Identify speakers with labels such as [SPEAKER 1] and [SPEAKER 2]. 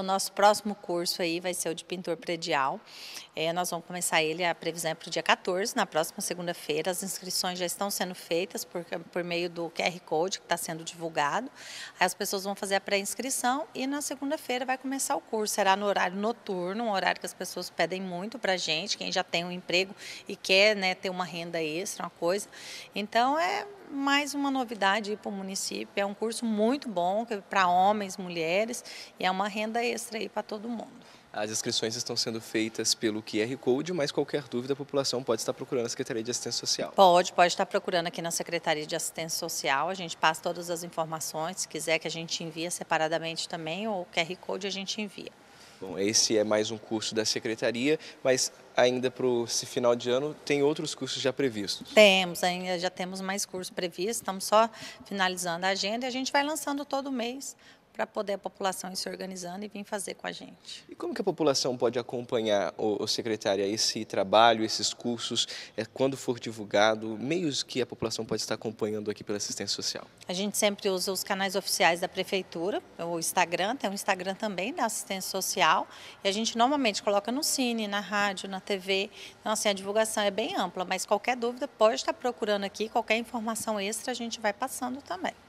[SPEAKER 1] O nosso próximo curso aí vai ser o de pintor predial. É, nós vamos começar ele, a previsão é para o dia 14, na próxima segunda-feira. As inscrições já estão sendo feitas por, por meio do QR Code que está sendo divulgado. Aí as pessoas vão fazer a pré-inscrição e na segunda-feira vai começar o curso. Será no horário noturno, um horário que as pessoas pedem muito para a gente, quem já tem um emprego e quer né, ter uma renda extra, uma coisa. Então é mais uma novidade para o município. É um curso muito bom é para homens, mulheres e é uma renda extra aí para todo mundo.
[SPEAKER 2] As inscrições estão sendo feitas pelo QR Code, mas qualquer dúvida a população pode estar procurando a Secretaria de Assistência Social.
[SPEAKER 1] Pode, pode estar procurando aqui na Secretaria de Assistência Social. A gente passa todas as informações. Se quiser que a gente envia separadamente também, ou o QR Code a gente
[SPEAKER 2] envia. Bom, esse é mais um curso da secretaria, mas ainda para esse final de ano tem outros cursos já previstos?
[SPEAKER 1] Temos, ainda já temos mais cursos previstos, estamos só finalizando a agenda e a gente vai lançando todo mês para poder a população ir se organizando e vir fazer com a gente.
[SPEAKER 2] E como que a população pode acompanhar, o secretária, esse trabalho, esses cursos, é, quando for divulgado, meios que a população pode estar acompanhando aqui pela assistência social?
[SPEAKER 1] A gente sempre usa os canais oficiais da prefeitura, o Instagram, tem um Instagram também da assistência social, e a gente normalmente coloca no cine, na rádio, na TV, então assim, a divulgação é bem ampla, mas qualquer dúvida pode estar procurando aqui, qualquer informação extra a gente vai passando também.